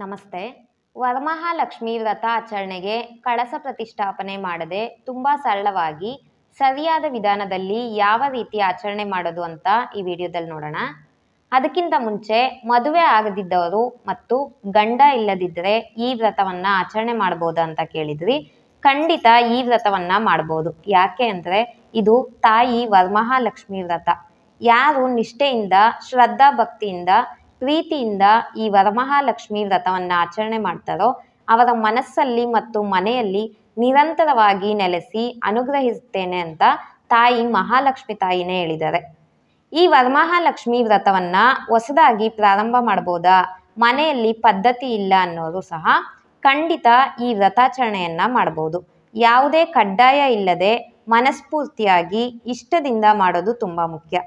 ನಮಸ್ತೆ ವರಮಹಾಲಕ್ಷ್ಮಿ ವ್ರತ ಆಚರಣೆಗೆ ಕಳಸ ಪ್ರತಿಷ್ಠಾಪನೆ ಮಾಡದೆ ತುಂಬ ಸರಳವಾಗಿ ಸರಿಯಾದ ವಿಧಾನದಲ್ಲಿ ಯಾವ ರೀತಿ ಆಚರಣೆ ಮಾಡೋದು ಅಂತ ಈ ವಿಡಿಯೋದಲ್ಲಿ ನೋಡೋಣ ಅದಕ್ಕಿಂತ ಮುಂಚೆ ಮದುವೆ ಆಗದಿದ್ದವರು ಮತ್ತು ಗಂಡ ಇಲ್ಲದಿದ್ದರೆ ಈ ವ್ರತವನ್ನು ಆಚರಣೆ ಮಾಡ್ಬೋದು ಅಂತ ಕೇಳಿದ್ರಿ ಖಂಡಿತ ಈ ವ್ರತವನ್ನು ಮಾಡ್ಬೋದು ಯಾಕೆ ಅಂದರೆ ಇದು ತಾಯಿ ವರಮಹಾಲಕ್ಷ್ಮಿ ವ್ರತ ಯಾರು ನಿಷ್ಠೆಯಿಂದ ಶ್ರದ್ಧಾ ಭಕ್ತಿಯಿಂದ ಪ್ರೀತಿಯಿಂದ ಈ ವರಮಹಾಲಕ್ಷ್ಮಿ ವ್ರತವನ್ನು ಆಚರಣೆ ಮಾಡ್ತಾರೋ ಅವರ ಮನಸ್ಸಲ್ಲಿ ಮತ್ತು ಮನೆಯಲ್ಲಿ ನಿರಂತರವಾಗಿ ನೆಲೆಸಿ ಅನುಗ್ರಹಿಸುತ್ತೇನೆ ಅಂತ ತಾಯಿ ಮಹಾಲಕ್ಷ್ಮಿ ತಾಯಿನೇ ಹೇಳಿದ್ದಾರೆ ಈ ವರಮಹಾಲಕ್ಷ್ಮಿ ವ್ರತವನ್ನ ಹೊಸದಾಗಿ ಪ್ರಾರಂಭ ಮಾಡ್ಬೋದಾ ಮನೆಯಲ್ಲಿ ಪದ್ಧತಿ ಇಲ್ಲ ಅನ್ನೋರು ಸಹ ಖಂಡಿತ ಈ ವ್ರತಾಚರಣೆಯನ್ನ ಮಾಡ್ಬೋದು ಯಾವುದೇ ಕಡ್ಡಾಯ ಇಲ್ಲದೆ ಮನಸ್ಫೂರ್ತಿಯಾಗಿ ಇಷ್ಟದಿಂದ ಮಾಡೋದು ತುಂಬ ಮುಖ್ಯ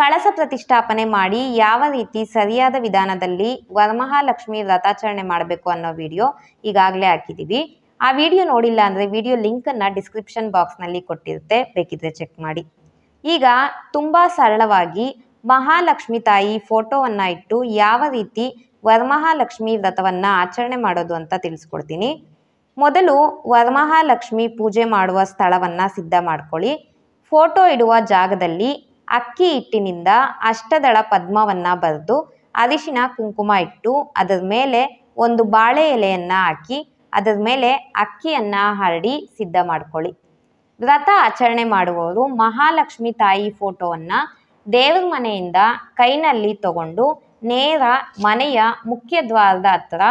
ಕಳಸ ಪ್ರತಿಷ್ಠಾಪನೆ ಮಾಡಿ ಯಾವ ರೀತಿ ಸರಿಯಾದ ವಿಧಾನದಲ್ಲಿ ವರಮಹಾಲಕ್ಷ್ಮಿ ವ್ರತಾಚರಣೆ ಮಾಡಬೇಕು ಅನ್ನೋ ವಿಡಿಯೋ ಈಗಾಗಲೇ ಹಾಕಿದ್ದೀವಿ ಆ ವಿಡಿಯೋ ನೋಡಿಲ್ಲ ಅಂದರೆ ವಿಡಿಯೋ ಲಿಂಕನ್ನು ಡಿಸ್ಕ್ರಿಪ್ಷನ್ ಬಾಕ್ಸ್ನಲ್ಲಿ ಕೊಟ್ಟಿರುತ್ತೆ ಬೇಕಿದ್ರೆ ಚೆಕ್ ಮಾಡಿ ಈಗ ತುಂಬ ಸರಳವಾಗಿ ಮಹಾಲಕ್ಷ್ಮಿ ತಾಯಿ ಫೋಟೋವನ್ನು ಇಟ್ಟು ಯಾವ ರೀತಿ ವರಮಹಾಲಕ್ಷ್ಮಿ ವ್ರತವನ್ನು ಆಚರಣೆ ಮಾಡೋದು ಅಂತ ತಿಳಿಸ್ಕೊಡ್ತೀನಿ ಮೊದಲು ವರಮಹಾಲಕ್ಷ್ಮಿ ಪೂಜೆ ಮಾಡುವ ಸ್ಥಳವನ್ನು ಸಿದ್ಧ ಮಾಡ್ಕೊಳ್ಳಿ ಫೋಟೋ ಇಡುವ ಜಾಗದಲ್ಲಿ ಅಕ್ಕಿ ಹಿಟ್ಟಿನಿಂದ ಅಷ್ಟದಳ ಪದ್ಮವನ್ನು ಬರೆದು ಅರಿಶಿನ ಕುಂಕುಮ ಇಟ್ಟು ಅದರ ಮೇಲೆ ಒಂದು ಬಾಳೆ ಎಲೆಯನ್ನು ಹಾಕಿ ಅದರ ಮೇಲೆ ಅಕ್ಕಿಯನ್ನು ಹರಡಿ ಸಿದ್ಧ ಮಾಡ್ಕೊಳ್ಳಿ ವ್ರತ ಆಚರಣೆ ಮಾಡುವವರು ಮಹಾಲಕ್ಷ್ಮಿ ತಾಯಿ ಫೋಟೋವನ್ನು ದೇವ್ರ ಮನೆಯಿಂದ ಕೈನಲ್ಲಿ ತಗೊಂಡು ನೇರ ಮನೆಯ ಮುಖ್ಯ ದ್ವಾರದ ಹತ್ರ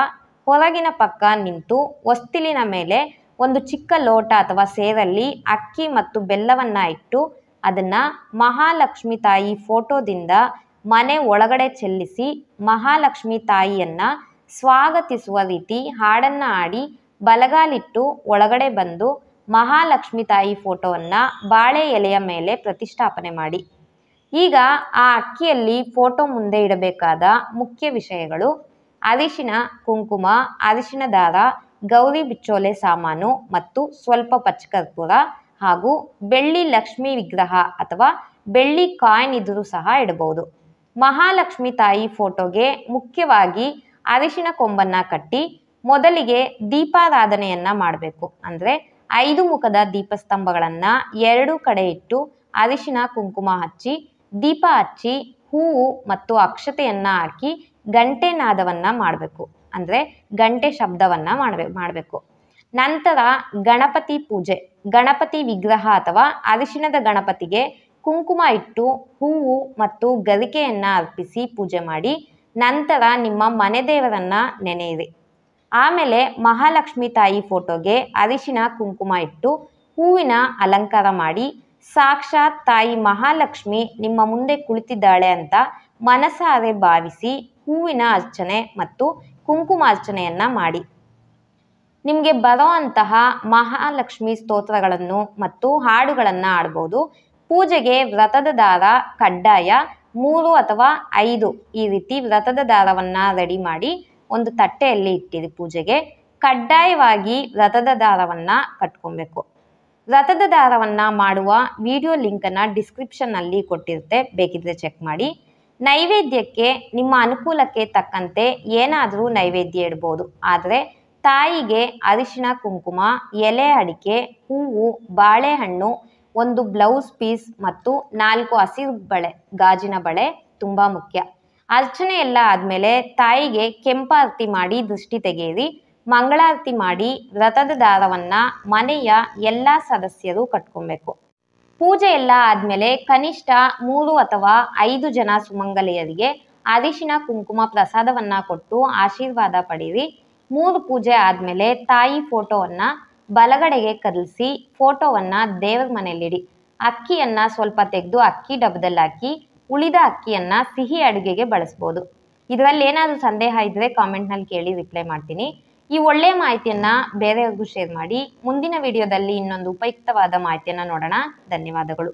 ಹೊರಗಿನ ಪಕ್ಕ ನಿಂತು ಹೊಸ್ತಿಲಿನ ಮೇಲೆ ಒಂದು ಚಿಕ್ಕ ಲೋಟ ಅಥವಾ ಸೇರಲ್ಲಿ ಅಕ್ಕಿ ಮತ್ತು ಬೆಲ್ಲವನ್ನು ಇಟ್ಟು ಅದನ್ನ ಮಹಾಲಕ್ಷ್ಮಿ ತಾಯಿ ಫೋಟೋದಿಂದ ಮನೆ ಒಳಗಡೆ ಚೆಲ್ಲಿಸಿ ಮಹಾಲಕ್ಷ್ಮಿ ತಾಯಿಯನ್ನ ಸ್ವಾಗತಿಸುವ ರೀತಿ ಹಾಡನ್ನ ಹಾಡಿ ಬಲಗಾಲಿಟ್ಟು ಒಳಗಡೆ ಬಂದು ಮಹಾಲಕ್ಷ್ಮಿ ತಾಯಿ ಫೋಟೋವನ್ನ ಬಾಳೆ ಎಲೆಯ ಮೇಲೆ ಪ್ರತಿಷ್ಠಾಪನೆ ಮಾಡಿ ಈಗ ಆ ಅಕ್ಕಿಯಲ್ಲಿ ಫೋಟೋ ಮುಂದೆ ಇಡಬೇಕಾದ ಮುಖ್ಯ ವಿಷಯಗಳು ಅರಿಶಿನ ಕುಂಕುಮ ಅರಿಶಿನ ದಾರ ಗೌರಿ ಬಿಚ್ಚೋಲೆ ಸಾಮಾನು ಮತ್ತು ಸ್ವಲ್ಪ ಪಚ್ಚಕರ್ಪೂರ ಹಾಗೂ ಬೆಳ್ಳಿ ಲಕ್ಷ್ಮಿ ವಿಗ್ರಹ ಅಥವಾ ಬೆಳ್ಳಿ ಕಾಯಿನ್ ಇದ್ರೂ ಸಹ ಇಡಬಹುದು ಮಹಾಲಕ್ಷ್ಮಿ ತಾಯಿ ಫೋಟೋಗೆ ಮುಖ್ಯವಾಗಿ ಅರಿಶಿನ ಕೊಂಬನ್ನ ಕಟ್ಟಿ ಮೊದಲಿಗೆ ದೀಪಾರಾಧನೆಯನ್ನ ಮಾಡಬೇಕು ಅಂದ್ರೆ ಐದು ಮುಖದ ದೀಪಸ್ತಂಭಗಳನ್ನ ಎರಡು ಕಡೆ ಇಟ್ಟು ಅರಿಶಿನ ಕುಂಕುಮ ಹಚ್ಚಿ ದೀಪ ಹಚ್ಚಿ ಹೂವು ಮತ್ತು ಅಕ್ಷತೆಯನ್ನು ಹಾಕಿ ಗಂಟೆ ನಾದವನ್ನು ಮಾಡಬೇಕು ಅಂದ್ರೆ ಗಂಟೆ ಶಬ್ದವನ್ನ ಮಾಡ್ಬೇಕು ಮಾಡಬೇಕು ನಂತರ ಗಣಪತಿ ಪೂಜೆ ಗಣಪತಿ ವಿಗ್ರಹ ಅಥವಾ ಅರಿಶಿಣದ ಗಣಪತಿಗೆ ಕುಂಕುಮ ಇಟ್ಟು ಹೂವು ಮತ್ತು ಗರಿಕೆಯನ್ನು ಅರ್ಪಿಸಿ ಪೂಜೆ ಮಾಡಿ ನಂತರ ನಿಮ್ಮ ಮನೆ ದೇವರನ್ನ ನೆನೆಯಿರಿ ಆಮೇಲೆ ಮಹಾಲಕ್ಷ್ಮಿ ತಾಯಿ ಫೋಟೋಗೆ ಅರಿಶಿನ ಕುಂಕುಮ ಇಟ್ಟು ಹೂವಿನ ಅಲಂಕಾರ ಮಾಡಿ ಸಾಕ್ಷಾತ್ ತಾಯಿ ಮಹಾಲಕ್ಷ್ಮಿ ನಿಮ್ಮ ಮುಂದೆ ಕುಳಿತಿದ್ದಾಳೆ ಅಂತ ಮನಸಾರೆ ಭಾವಿಸಿ ಹೂವಿನ ಅರ್ಚನೆ ಮತ್ತು ಕುಂಕುಮ ಕುಂಕುಮಾರ್ಚನೆಯನ್ನ ಮಾಡಿ ನಿಮಗೆ ಬರೋ ಅಂತಹ ಮಹಾಲಕ್ಷ್ಮಿ ಸ್ತೋತ್ರಗಳನ್ನು ಮತ್ತು ಹಾಡುಗಳನ್ನು ಆಡ್ಬೋದು ಪೂಜೆಗೆ ವ್ರತದ ದಾರ ಕಡ್ಡಾಯ ಮೂರು ಅಥವಾ ಐದು ಈ ರೀತಿ ವ್ರತದ ದಾರವನ್ನು ರೆಡಿ ಮಾಡಿ ಒಂದು ತಟ್ಟೆಯಲ್ಲಿ ಇಟ್ಟಿರಿ ಪೂಜೆಗೆ ಕಡ್ಡಾಯವಾಗಿ ವ್ರತದ ದಾರವನ್ನು ಕಟ್ಕೊಬೇಕು ವ್ರತದ ದಾರವನ್ನು ಮಾಡುವ ವಿಡಿಯೋ ಲಿಂಕನ್ನು ಡಿಸ್ಕ್ರಿಪ್ಷನ್ನಲ್ಲಿ ಕೊಟ್ಟಿರುತ್ತೆ ಬೇಕಿದ್ರೆ ಚೆಕ್ ಮಾಡಿ ನೈವೇದ್ಯಕ್ಕೆ ನಿಮ್ಮ ಅನುಕೂಲಕ್ಕೆ ತಕ್ಕಂತೆ ಏನಾದರೂ ನೈವೇದ್ಯ ಇಡ್ಬೋದು ಆದರೆ ತಾಯಿಗೆ ಅರಿಶಿನ ಕುಂಕುಮ ಎಲೆ ಅಡಿಕೆ ಹೂವು ಬಾಳೆಹಣ್ಣು ಒಂದು ಬ್ಲೌಸ್ ಪೀಸ್ ಮತ್ತು ನಾಲ್ಕು ಹಸಿರು ಬಳೆ ಗಾಜಿನ ಬಳೆ ತುಂಬ ಮುಖ್ಯ ಅರ್ಚನೆ ಎಲ್ಲ ಆದಮೇಲೆ ತಾಯಿಗೆ ಕೆಂಪಾರತಿ ಮಾಡಿ ದೃಷ್ಟಿ ತೆಗೆಯಿರಿ ಮಂಗಳಾರತಿ ಮಾಡಿ ವ್ರತದ ದಾರವನ್ನು ಮನೆಯ ಎಲ್ಲ ಸದಸ್ಯರು ಕಟ್ಕೊಬೇಕು ಪೂಜೆ ಎಲ್ಲ ಆದಮೇಲೆ ಕನಿಷ್ಠ ಮೂರು ಅಥವಾ ಐದು ಜನ ಸುಮಂಗಲೆಯರಿಗೆ ಅರಿಶಿನ ಕುಂಕುಮ ಪ್ರಸಾದವನ್ನು ಕೊಟ್ಟು ಆಶೀರ್ವಾದ ಪಡೀರಿ ಮೂರು ಪೂಜೆ ಆದಮೇಲೆ ತಾಯಿ ಫೋಟೋವನ್ನು ಬಲಗಡೆಗೆ ಕದಲಿಸಿ ಫೋಟೋವನ್ನು ದೇವ್ರ ಮನೆಯಲ್ಲಿಡಿ ಅಕ್ಕಿಯನ್ನು ಸ್ವಲ್ಪ ತೆಗೆದು ಅಕ್ಕಿ ಡಬ್ಬದಲ್ಲಿ ಹಾಕಿ ಉಳಿದ ಅಕ್ಕಿಯನ್ನು ಸಿಹಿ ಅಡುಗೆಗೆ ಬಳಸ್ಬೋದು ಇದರಲ್ಲಿ ಏನಾದರೂ ಸಂದೇಹ ಇದ್ದರೆ ಕಾಮೆಂಟ್ನಲ್ಲಿ ಕೇಳಿ ರಿಪ್ಲೈ ಮಾಡ್ತೀನಿ ಈ ಒಳ್ಳೆಯ ಮಾಹಿತಿಯನ್ನು ಬೇರೆಯವ್ರಿಗೂ ಶೇರ್ ಮಾಡಿ ಮುಂದಿನ ವಿಡಿಯೋದಲ್ಲಿ ಇನ್ನೊಂದು ಉಪಯುಕ್ತವಾದ ಮಾಹಿತಿಯನ್ನು ನೋಡೋಣ ಧನ್ಯವಾದಗಳು